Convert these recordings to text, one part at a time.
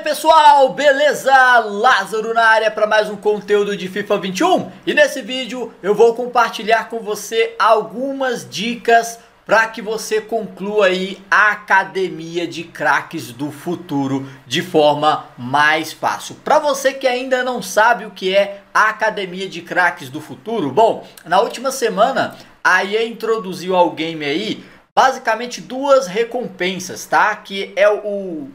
pessoal, beleza? Lázaro na área para mais um conteúdo de FIFA 21 e nesse vídeo eu vou compartilhar com você algumas dicas para que você conclua aí a academia de craques do futuro de forma mais fácil. Para você que ainda não sabe o que é a academia de craques do futuro, bom, na última semana a EA introduziu ao game aí basicamente duas recompensas, tá? Que é o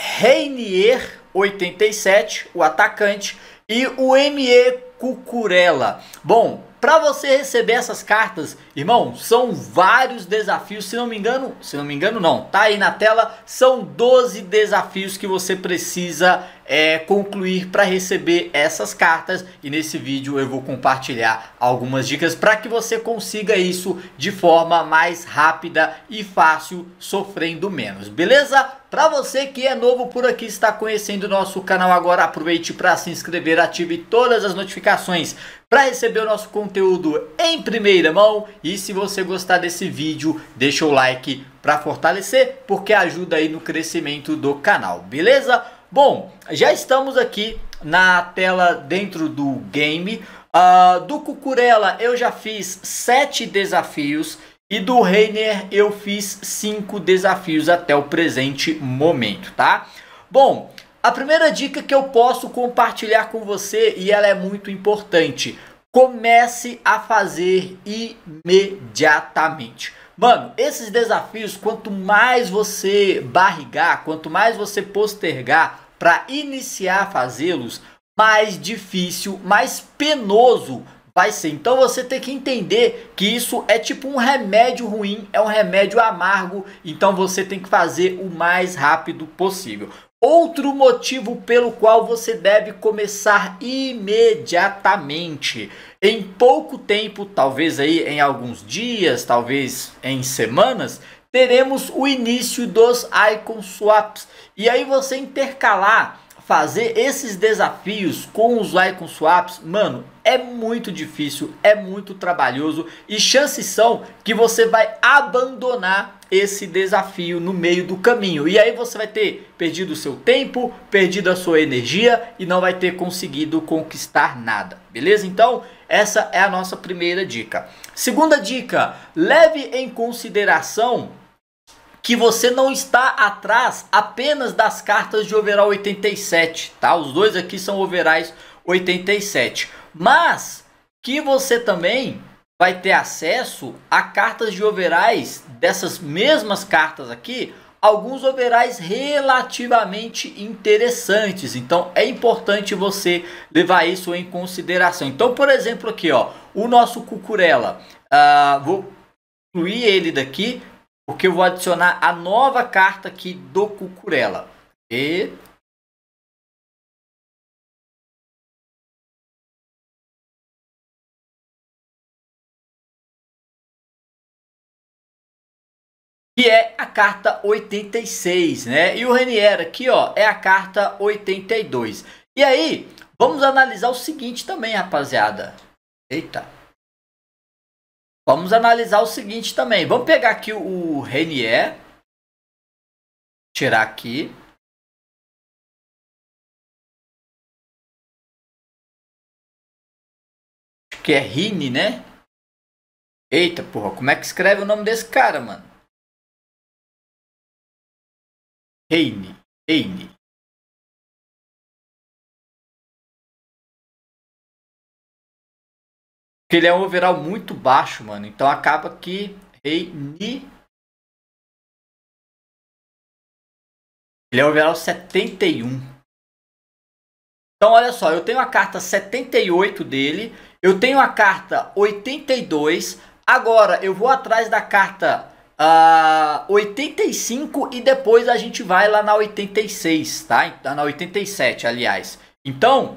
Reinier, 87, o atacante, e o ME Cucurella. Bom, para você receber essas cartas, irmão, são vários desafios, se não me engano, se não me engano não, tá aí na tela, são 12 desafios que você precisa é, concluir para receber essas cartas e nesse vídeo eu vou compartilhar algumas dicas para que você consiga isso de forma mais rápida e fácil, sofrendo menos, beleza? Para você que é novo por aqui está conhecendo o nosso canal agora, aproveite para se inscrever, ative todas as notificações para receber o nosso conteúdo em primeira mão. E se você gostar desse vídeo, deixa o like para fortalecer, porque ajuda aí no crescimento do canal, beleza? Bom, já estamos aqui na tela dentro do game. Uh, do Cucurella eu já fiz sete desafios e do Reiner eu fiz cinco desafios até o presente momento, tá? Bom, a primeira dica que eu posso compartilhar com você e ela é muito importante. Comece a fazer imediatamente. Mano, esses desafios, quanto mais você barrigar, quanto mais você postergar para iniciar a fazê-los, mais difícil, mais penoso vai ser. Então você tem que entender que isso é tipo um remédio ruim, é um remédio amargo, então você tem que fazer o mais rápido possível. Outro motivo pelo qual você deve começar imediatamente. Em pouco tempo, talvez aí em alguns dias, talvez em semanas, teremos o início dos icon swaps. E aí você intercalar, fazer esses desafios com os icon swaps, mano, é muito difícil, é muito trabalhoso e chances são que você vai abandonar esse desafio no meio do caminho. E aí você vai ter perdido o seu tempo, perdido a sua energia e não vai ter conseguido conquistar nada. Beleza? Então, essa é a nossa primeira dica. Segunda dica: leve em consideração que você não está atrás apenas das cartas de overall 87, tá? Os dois aqui são overalls 87. Mas que você também vai ter acesso a cartas de overais dessas mesmas cartas aqui, alguns overais relativamente interessantes. Então é importante você levar isso em consideração. Então, por exemplo, aqui ó, o nosso Cucurella, uh, vou excluir ele daqui porque eu vou adicionar a nova carta aqui do Cucurella. E que é a carta 86, né? E o Renier aqui, ó, é a carta 82. E aí, vamos analisar o seguinte também, rapaziada. Eita. Vamos analisar o seguinte também. Vamos pegar aqui o Renier. Tirar aqui. Acho que é Rini, né? Eita, porra. Como é que escreve o nome desse cara, mano? Heine, Heine Porque ele é um overall muito baixo, mano. Então acaba que Heine. Ele é um overall 71. Então olha só, eu tenho a carta 78 dele. Eu tenho a carta 82. Agora eu vou atrás da carta ah, a 85 e depois a gente vai lá na 86, tá? Então, na 87, aliás. Então,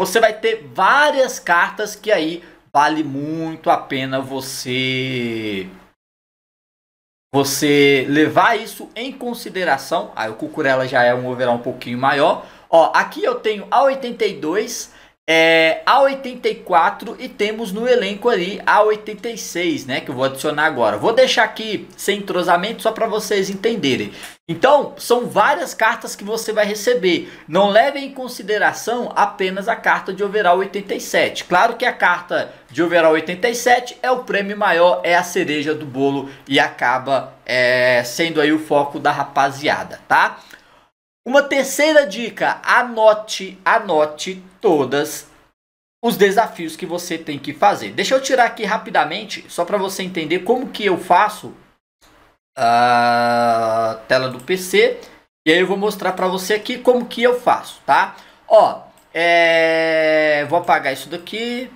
você vai ter várias cartas que aí vale muito a pena você você levar isso em consideração. Aí o Cucurella já é um overall um pouquinho maior. Ó, aqui eu tenho a 82, é, a 84 e temos no elenco ali a 86, né? Que eu vou adicionar agora. Vou deixar aqui sem entrosamento só para vocês entenderem. Então, são várias cartas que você vai receber. Não leve em consideração apenas a carta de overall 87. Claro que a carta de overall 87 é o prêmio maior, é a cereja do bolo e acaba é, sendo aí o foco da rapaziada, tá? Uma terceira dica, anote, anote todas os desafios que você tem que fazer. Deixa eu tirar aqui rapidamente, só para você entender como que eu faço a tela do PC. E aí eu vou mostrar para você aqui como que eu faço, tá? Ó, é... vou apagar isso daqui,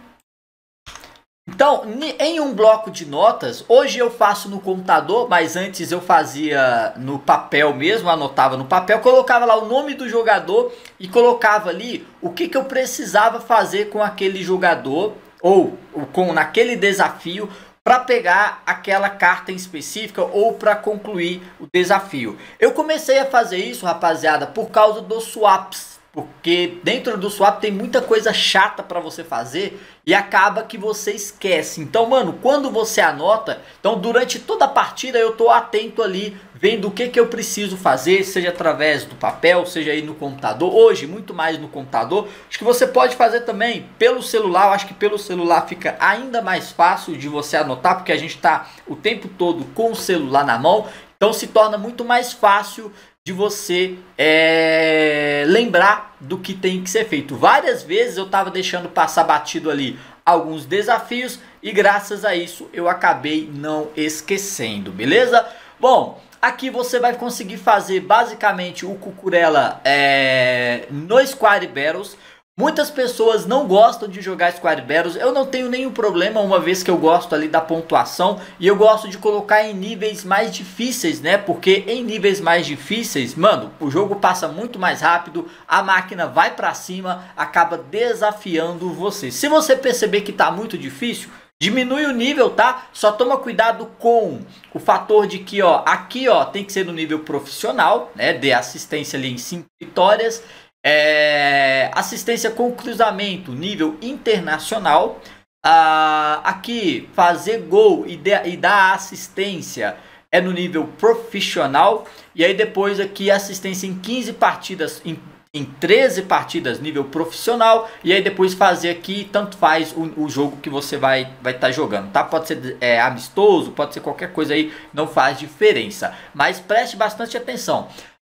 então, em um bloco de notas, hoje eu faço no computador, mas antes eu fazia no papel mesmo, anotava no papel, colocava lá o nome do jogador e colocava ali o que, que eu precisava fazer com aquele jogador ou com naquele desafio para pegar aquela carta em específica ou para concluir o desafio. Eu comecei a fazer isso, rapaziada, por causa dos swaps porque dentro do swap tem muita coisa chata para você fazer e acaba que você esquece. Então, mano, quando você anota, então durante toda a partida eu tô atento ali, vendo o que que eu preciso fazer, seja através do papel, seja aí no computador. Hoje, muito mais no computador. Acho que você pode fazer também pelo celular. Eu acho que pelo celular fica ainda mais fácil de você anotar, porque a gente tá o tempo todo com o celular na mão. Então se torna muito mais fácil de você é, lembrar do que tem que ser feito. Várias vezes eu estava deixando passar batido ali alguns desafios e graças a isso eu acabei não esquecendo, beleza? Bom, aqui você vai conseguir fazer basicamente o Cucurella é, no Square Battles Muitas pessoas não gostam de jogar Squad Battles, eu não tenho nenhum problema, uma vez que eu gosto ali da pontuação e eu gosto de colocar em níveis mais difíceis, né? Porque em níveis mais difíceis, mano, o jogo passa muito mais rápido, a máquina vai pra cima, acaba desafiando você. Se você perceber que tá muito difícil, Diminui o nível, tá? Só toma cuidado com o fator de que, ó, aqui, ó, tem que ser no nível profissional, né? De assistência ali em 5 vitórias. É, assistência com cruzamento nível internacional. Ah, aqui, fazer gol e, de, e dar assistência é no nível profissional. E aí depois aqui assistência em 15 partidas, em, em 13 partidas nível profissional. E aí depois fazer aqui, tanto faz o, o jogo que você vai estar vai tá jogando, tá? Pode ser é, amistoso, pode ser qualquer coisa aí, não faz diferença. Mas preste bastante atenção.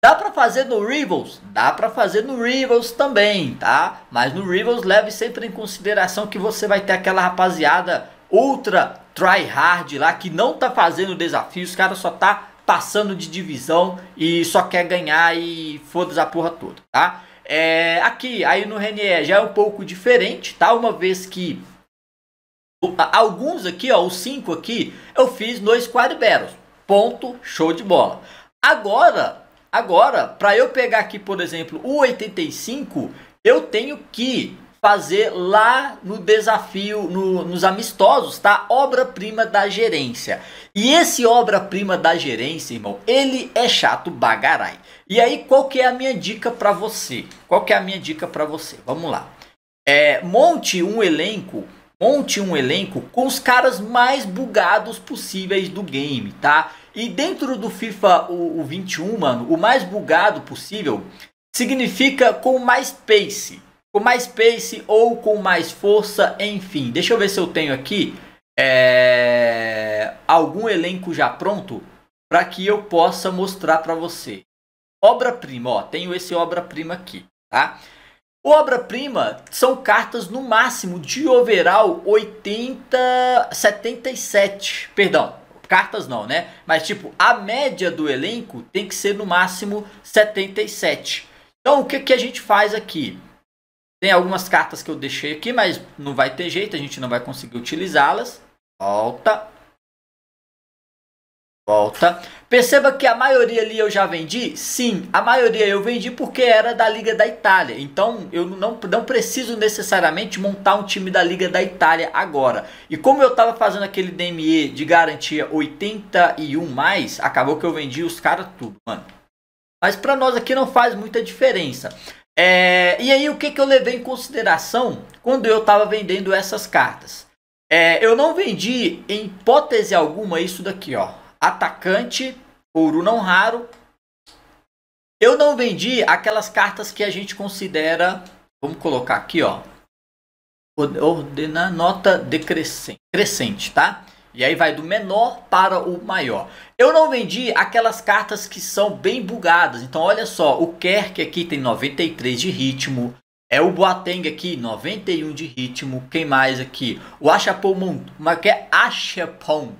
Dá para fazer no Rivals? Dá para fazer no Rivals também, tá? Mas no Rivals leve sempre em consideração que você vai ter aquela rapaziada ultra tryhard lá que não tá fazendo desafio, os cara só tá passando de divisão e só quer ganhar e foda-se a porra toda, tá? É, aqui, aí no Renier já é um pouco diferente, tá? Uma vez que alguns aqui, ó, os cinco aqui, eu fiz no Squad Battles. Ponto, show de bola. Agora, Agora, para eu pegar aqui, por exemplo, o 85, eu tenho que fazer lá no desafio, no, nos amistosos, tá? Obra-prima da gerência. E esse obra-prima da gerência, irmão, ele é chato bagarai. E aí, qual que é a minha dica para você? Qual que é a minha dica para você? Vamos lá. É, monte um elenco, monte um elenco com os caras mais bugados possíveis do game, tá? E dentro do FIFA o, o 21, mano, o mais bugado possível significa com mais pace. Com mais pace ou com mais força, enfim. Deixa eu ver se eu tenho aqui é, algum elenco já pronto para que eu possa mostrar para você. Obra-prima, ó, tenho esse obra-prima aqui, tá? Obra-prima são cartas no máximo de overall 80, 77, perdão, cartas não, né? Mas tipo, a média do elenco tem que ser no máximo 77. Então o que, que a gente faz aqui? Tem algumas cartas que eu deixei aqui, mas não vai ter jeito, a gente não vai conseguir utilizá-las. Volta volta. Perceba que a maioria ali eu já vendi? Sim, a maioria eu vendi porque era da Liga da Itália. Então eu não, não preciso necessariamente montar um time da Liga da Itália agora. E como eu estava fazendo aquele DME de garantia 81 mais, acabou que eu vendi os caras tudo, mano. Mas para nós aqui não faz muita diferença. É, e aí o que, que eu levei em consideração quando eu estava vendendo essas cartas? É, eu não vendi em hipótese alguma isso daqui, ó atacante, ouro não raro. Eu não vendi aquelas cartas que a gente considera, vamos colocar aqui, ó, ordenar nota decrescente, crescente, tá? E aí vai do menor para o maior. Eu não vendi aquelas cartas que são bem bugadas. Então olha só, o Kerk aqui tem 93 de ritmo, é o Boateng aqui, 91 de ritmo. Quem mais aqui? O Achapong, é Achapong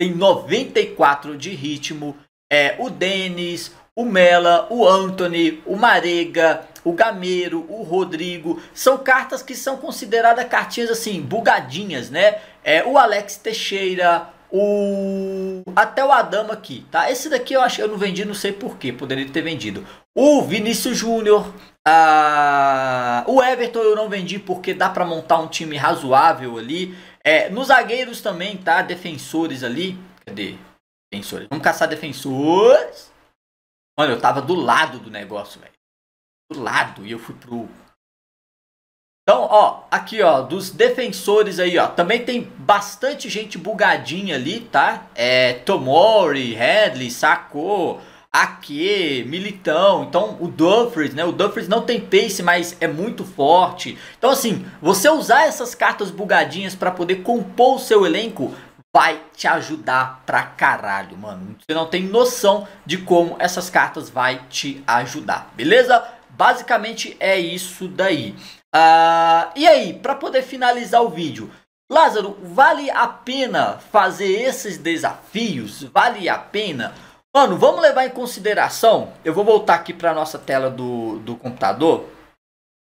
tem 94 de ritmo. É, o Denis, o Mela, o Anthony, o Marega, o Gameiro, o Rodrigo. São cartas que são consideradas cartinhas assim, bugadinhas, né? É, o Alex Teixeira, o até o Adama aqui, tá? Esse daqui eu acho que eu não vendi, não sei porquê, poderia ter vendido. O Vinícius Júnior, a... o Everton eu não vendi porque dá para montar um time razoável ali. É, nos zagueiros também, tá? Defensores ali. Cadê? Defensores. Vamos caçar defensores. Mano, eu tava do lado do negócio, velho. Do lado. E eu fui pro... Então, ó, aqui, ó, dos defensores aí, ó. Também tem bastante gente bugadinha ali, tá? É, Tomori, Hadley, Sacou, Ake, Militão, então o Dumfries, né? O Dumfries não tem pace, mas é muito forte. Então assim, você usar essas cartas bugadinhas para poder compor o seu elenco vai te ajudar pra caralho, mano. Você não tem noção de como essas cartas vai te ajudar, beleza? Basicamente é isso daí. Uh, e aí, para poder finalizar o vídeo, Lázaro, vale a pena fazer esses desafios? Vale a pena? Mano, vamos levar em consideração. Eu vou voltar aqui para nossa tela do, do computador.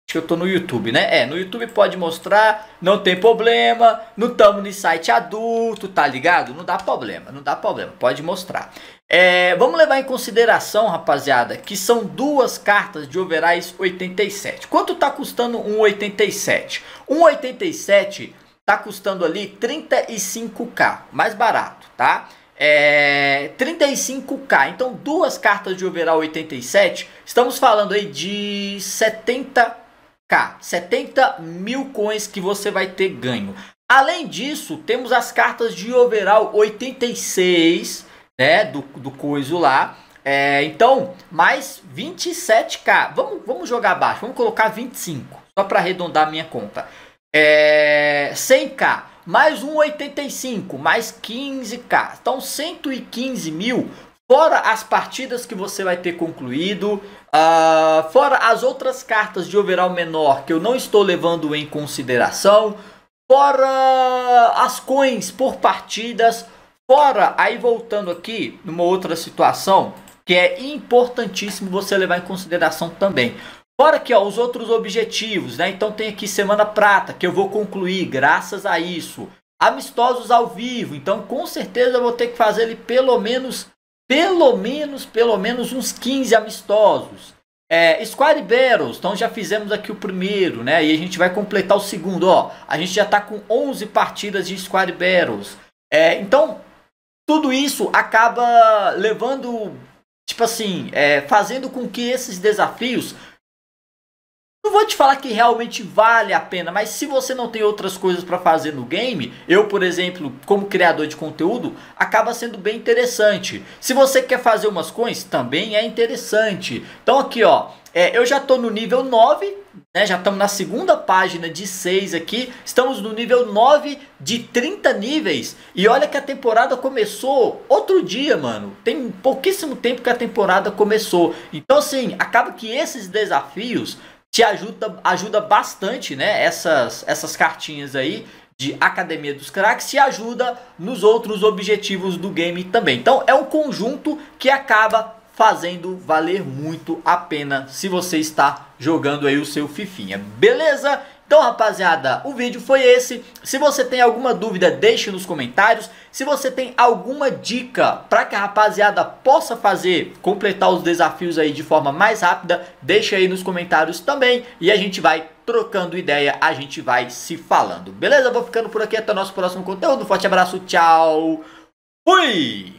Acho que eu tô no YouTube, né? É, no YouTube pode mostrar, não tem problema. Não estamos no site adulto, tá ligado? Não dá problema, não dá problema, pode mostrar. É, vamos levar em consideração, rapaziada, que são duas cartas de overais 87. Quanto tá custando um 87? Um 87 tá custando ali 35k, mais barato, tá? é, 35k. Então, duas cartas de overall 87, estamos falando aí de 70k, 70 mil coins que você vai ter ganho. Além disso, temos as cartas de overall 86, né, do, do coiso lá. É, então, mais 27k. Vamos, vamos jogar abaixo, vamos colocar 25, só para arredondar minha conta. É, 100k mais um 85, mais 15k. Então 115 mil, fora as partidas que você vai ter concluído, uh, fora as outras cartas de overall menor que eu não estou levando em consideração, fora as coins por partidas, fora aí voltando aqui numa outra situação que é importantíssimo você levar em consideração também. Fora que ó, os outros objetivos, né? Então tem aqui Semana Prata, que eu vou concluir graças a isso. Amistosos ao vivo, então com certeza eu vou ter que fazer ele pelo menos, pelo menos, pelo menos uns 15 amistosos. É, Squad Battles, então já fizemos aqui o primeiro, né? E a gente vai completar o segundo, ó. A gente já tá com 11 partidas de Squad Battles. É, então, tudo isso acaba levando, tipo assim, é, fazendo com que esses desafios não vou te falar que realmente vale a pena, mas se você não tem outras coisas para fazer no game, eu, por exemplo, como criador de conteúdo, acaba sendo bem interessante. Se você quer fazer umas coins, também é interessante. Então aqui, ó, é, eu já estou no nível 9, né, já estamos na segunda página de 6 aqui, estamos no nível 9 de 30 níveis, e olha que a temporada começou outro dia, mano, tem pouquíssimo tempo que a temporada começou, então assim, acaba que esses desafios te ajuda, ajuda bastante, né? Essas, essas cartinhas aí de Academia dos Cracks te ajuda nos outros objetivos do game também. Então é um conjunto que acaba fazendo valer muito a pena se você está jogando aí o seu fifinha, beleza? Então, rapaziada, o vídeo foi esse. Se você tem alguma dúvida, deixe nos comentários. Se você tem alguma dica para que a rapaziada possa fazer, completar os desafios aí de forma mais rápida, deixe aí nos comentários também e a gente vai trocando ideia, a gente vai se falando. Beleza? Vou ficando por aqui até o nosso próximo conteúdo. Forte abraço, tchau. Fui!